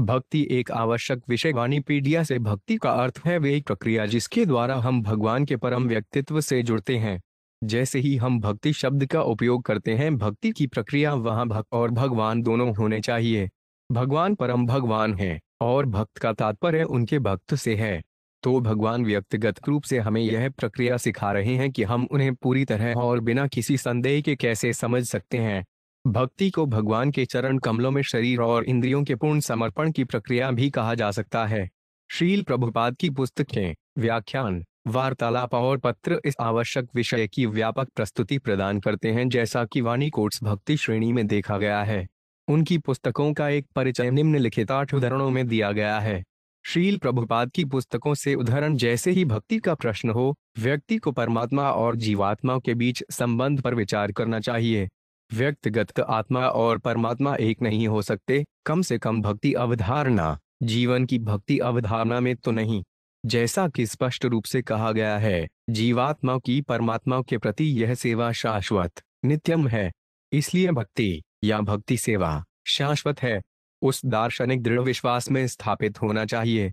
भक्ति एक आवश्यक विषय वाणीपीडिया से भक्ति का अर्थ है वे प्रक्रिया जिसके द्वारा हम भगवान के परम व्यक्तित्व से जुड़ते हैं जैसे ही हम भक्ति शब्द का उपयोग करते हैं भक्ति की प्रक्रिया वहां भक्त और भगवान दोनों होने चाहिए भगवान परम भगवान है और भक्त का तात्पर्य उनके भक्त से है तो भगवान व्यक्तिगत रूप से हमें यह प्रक्रिया सिखा रहे हैं कि हम उन्हें पूरी तरह और बिना किसी संदेह के कैसे समझ सकते हैं भक्ति को भगवान के चरण कमलों में शरीर और इंद्रियों के पूर्ण समर्पण की प्रक्रिया भी कहा जा सकता है श्रील प्रभुपाद की पुस्तकें व्याख्यान वार्तालाप और पत्र इस आवश्यक विषय की व्यापक प्रस्तुति प्रदान करते हैं जैसा कि वाणी कोट्स भक्ति श्रेणी में देखा गया है उनकी पुस्तकों का एक परिचय निम्नलिखित आठ उदाहरणों में दिया गया है श्रील प्रभुपाद की पुस्तकों से उदाहरण जैसे ही भक्ति का प्रश्न हो व्यक्ति को परमात्मा और जीवात्मा के बीच संबंध पर विचार करना चाहिए व्यक्तिगत आत्मा और परमात्मा एक नहीं हो सकते कम से कम भक्ति अवधारणा जीवन की भक्ति अवधारणा में तो नहीं जैसा कि स्पष्ट रूप से कहा गया है जीवात्मा की परमात्मा के प्रति यह सेवा शाश्वत नित्यम है इसलिए भक्ति या भक्ति सेवा शाश्वत है उस दार्शनिक दृढ़ विश्वास में स्थापित होना चाहिए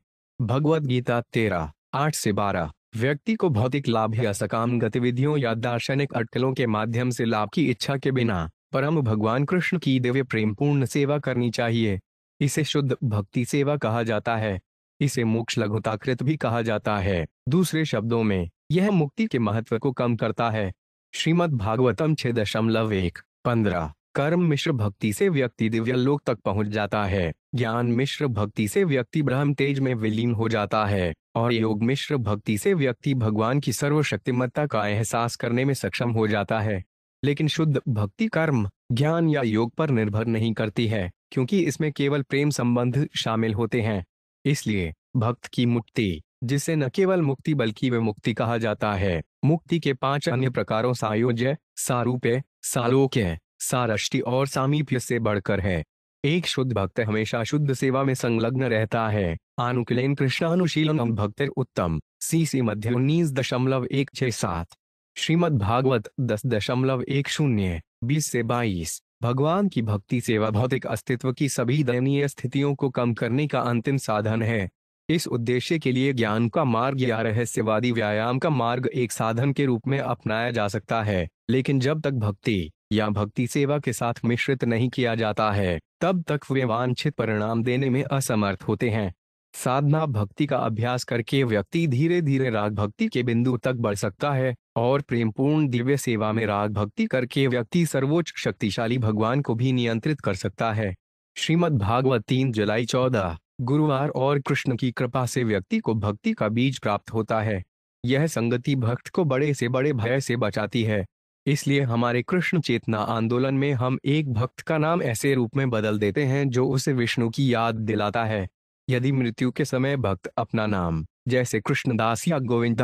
भगवद गीता तेरह आठ से बारह व्यक्ति को भौतिक लाभ या सकाम गतिविधियों या दार्शनिक अटकलों के माध्यम से लाभ की इच्छा के बिना परम भगवान कृष्ण की दिव्य प्रेम पूर्ण सेवा करनी चाहिए इसे शुद्ध भक्ति सेवा कहा जाता है इसे मोक्ष लघुताकृत भी कहा जाता है दूसरे शब्दों में यह मुक्ति के महत्व को कम करता है श्रीमद भागवतम छह दशमलव एक पंद्रह कर्म मिश्र भक्ति से व्यक्ति दिव्य लोक तक पहुंच जाता है ज्ञान मिश्र भक्ति से व्यक्ति ब्रह्म तेज में विलीन हो जाता है और योग मिश्र भक्ति से व्यक्ति भगवान की सर्वशक्तिमत्ता का एहसास करने में सक्षम हो जाता है लेकिन शुद्ध भक्ति कर्म ज्ञान या योग पर निर्भर नहीं करती है क्योंकि इसमें केवल प्रेम संबंध शामिल होते हैं इसलिए भक्त की मुक्ति जिसे न केवल मुक्ति बल्कि वे मुक्ति कहा जाता है मुक्ति के पांच अन्य प्रकारों सायोज्य सारूप्य सालोक्य सारष्टि और सामीप्य से बढ़कर है एक शुद्ध भक्त हमेशा शुद्ध सेवा में संलग्न रहता है आनुकूलन कृष्णानुशीलनम भक्त उत्तम सी मध्य उन्नीस दशमलव एक छह सात श्रीमद भागवत दस दशमलव एक शून्य बीस से बाईस भगवान की भक्ति सेवा भौतिक अस्तित्व की सभी दयनीय स्थितियों को कम करने का अंतिम साधन है इस उद्देश्य के लिए ज्ञान का मार्ग या रहस्यवादी व्यायाम का मार्ग एक साधन के रूप में अपनाया जा सकता है लेकिन जब तक भक्ति या भक्ति सेवा के साथ मिश्रित नहीं किया जाता है तब तक वे वांछित परिणाम देने में असमर्थ होते हैं साधना भक्ति का अभ्यास करके व्यक्ति धीरे धीरे राग भक्ति के बिंदु तक बढ़ सकता है और प्रेमपूर्ण दिव्य सेवा में राग भक्ति करके व्यक्ति सर्वोच्च शक्तिशाली भगवान को भी नियंत्रित कर सकता है श्रीमद भागवत तीन जुलाई चौदह गुरुवार और कृष्ण की कृपा से व्यक्ति को भक्ति का बीज प्राप्त होता है यह संगति भक्त को बड़े से बड़े भय से बचाती है इसलिए हमारे कृष्ण चेतना आंदोलन में हम एक भक्त का नाम ऐसे रूप में बदल देते हैं जो उसे विष्णु की याद दिलाता है यदि मृत्यु के समय भक्त अपना नाम जैसे कृष्णदास या गोविंद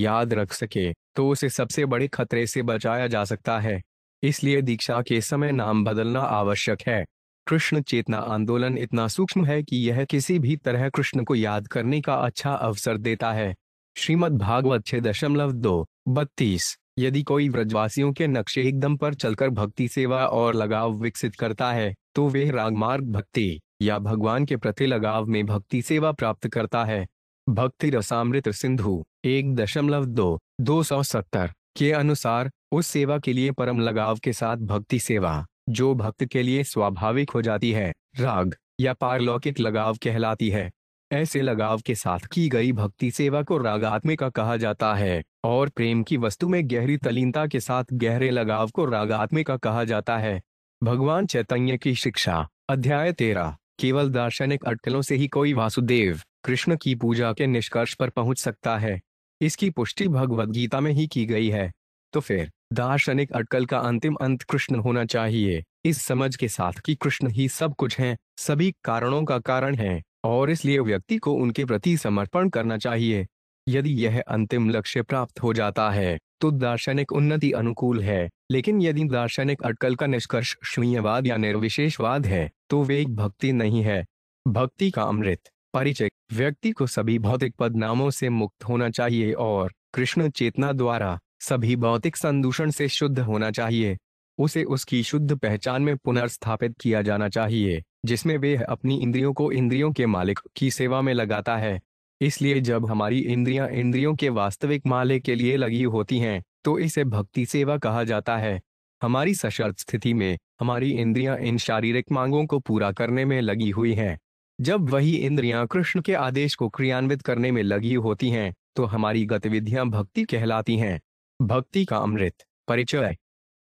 याद रख सके तो उसे सबसे बड़े खतरे से बचाया जा सकता है इसलिए दीक्षा के समय नाम बदलना आवश्यक है कृष्ण चेतना आंदोलन इतना सूक्ष्म है कि यह किसी भी तरह कृष्ण को याद करने का अच्छा अवसर देता है श्रीमद भागवत छह दशमलव दो बत्तीस यदि कोई व्रजवासियों के नक्शे एकदम पर चलकर भक्ति सेवा और लगाव विकसित करता है तो वे रागमार्ग भक्ति या भगवान के प्रति लगाव में भक्ति सेवा प्राप्त करता है भक्ति रसामृत सिंधु एक दशमलव दो दो सौ सत्तर के अनुसार उस सेवा के लिए परम लगाव के साथ भक्ति सेवा जो भक्त के लिए स्वाभाविक हो जाती है राग या पारलौकिक लगाव कहलाती है ऐसे लगाव के साथ की गई भक्ति सेवा को रागात्मिका कहा जाता है और प्रेम की वस्तु में गहरी तलीनता के साथ गहरे लगाव को रागात्मिक कहा जाता है भगवान चैतन्य की शिक्षा अध्याय तेरा केवल दार्शनिक अटकलों से ही कोई वासुदेव कृष्ण की पूजा के निष्कर्ष पर पहुंच सकता है इसकी पुष्टि भगवद गीता में ही की गई है तो फिर दार्शनिक अटकल का अंतिम अंत कृष्ण होना चाहिए इस समझ के साथ कि कृष्ण ही सब कुछ है सभी कारणों का कारण है और इसलिए व्यक्ति को उनके प्रति समर्पण करना चाहिए यदि यह अंतिम लक्ष्य प्राप्त हो जाता है तो दार्शनिक उन्नति अनुकूल है लेकिन यदि दार्शनिक अटकल का निष्कर्ष शून्यवाद या निर्विशेषवाद है तो वे भक्ति नहीं है भक्ति का अमृत परिचय व्यक्ति को सभी भौतिक पदनामों से मुक्त होना चाहिए और कृष्ण चेतना द्वारा सभी भौतिक संदूषण से शुद्ध होना चाहिए उसे उसकी शुद्ध पहचान में पुनर्स्थापित किया जाना चाहिए जिसमें वे अपनी इंद्रियों को इंद्रियों के मालिक की सेवा में लगाता है इसलिए जब हमारी इंद्रियां इंद्रियों के वास्तविक माले के लिए लगी होती हैं तो इसे भक्ति सेवा कहा जाता है हमारी सशर्त स्थिति में हमारी इंद्रियां इन शारीरिक मांगों को पूरा करने में लगी हुई हैं जब वही इंद्रियां कृष्ण के आदेश को क्रियान्वित करने में लगी होती हैं तो हमारी गतिविधियां भक्ति कहलाती हैं भक्ति का अमृत परिचय